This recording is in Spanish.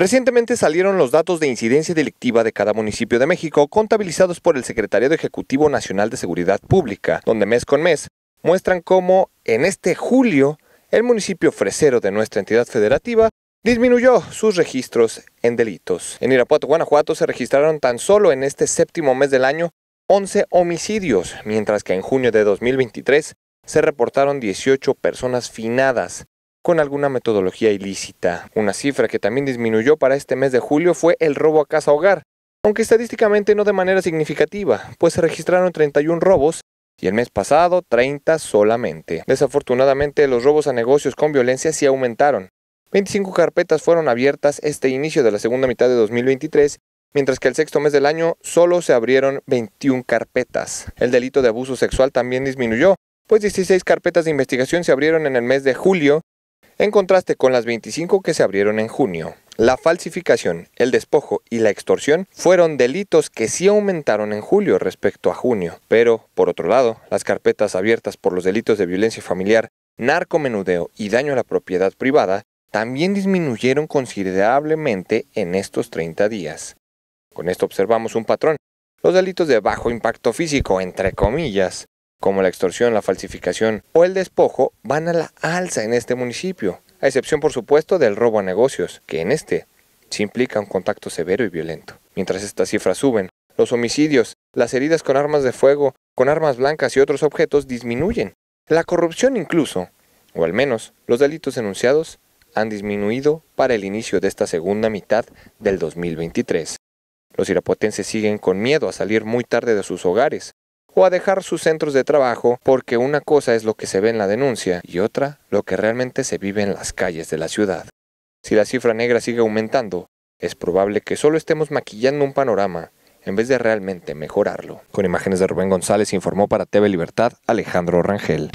Recientemente salieron los datos de incidencia delictiva de cada municipio de México, contabilizados por el Secretariado Ejecutivo Nacional de Seguridad Pública, donde mes con mes muestran cómo en este julio el municipio fresero de nuestra entidad federativa disminuyó sus registros en delitos. En Irapuato, Guanajuato se registraron tan solo en este séptimo mes del año 11 homicidios, mientras que en junio de 2023 se reportaron 18 personas finadas, con alguna metodología ilícita. Una cifra que también disminuyó para este mes de julio fue el robo a casa hogar, aunque estadísticamente no de manera significativa, pues se registraron 31 robos y el mes pasado 30 solamente. Desafortunadamente los robos a negocios con violencia sí aumentaron. 25 carpetas fueron abiertas este inicio de la segunda mitad de 2023 mientras que el sexto mes del año solo se abrieron 21 carpetas. El delito de abuso sexual también disminuyó, pues 16 carpetas de investigación se abrieron en el mes de julio en contraste con las 25 que se abrieron en junio. La falsificación, el despojo y la extorsión fueron delitos que sí aumentaron en julio respecto a junio, pero, por otro lado, las carpetas abiertas por los delitos de violencia familiar, narcomenudeo y daño a la propiedad privada también disminuyeron considerablemente en estos 30 días. Con esto observamos un patrón. Los delitos de bajo impacto físico, entre comillas, como la extorsión, la falsificación o el despojo, van a la alza en este municipio, a excepción por supuesto del robo a negocios, que en este se implica un contacto severo y violento. Mientras estas cifras suben, los homicidios, las heridas con armas de fuego, con armas blancas y otros objetos disminuyen. La corrupción incluso, o al menos los delitos enunciados, han disminuido para el inicio de esta segunda mitad del 2023. Los irapotenses siguen con miedo a salir muy tarde de sus hogares, o a dejar sus centros de trabajo porque una cosa es lo que se ve en la denuncia y otra lo que realmente se vive en las calles de la ciudad. Si la cifra negra sigue aumentando, es probable que solo estemos maquillando un panorama en vez de realmente mejorarlo. Con imágenes de Rubén González informó para TV Libertad Alejandro Rangel.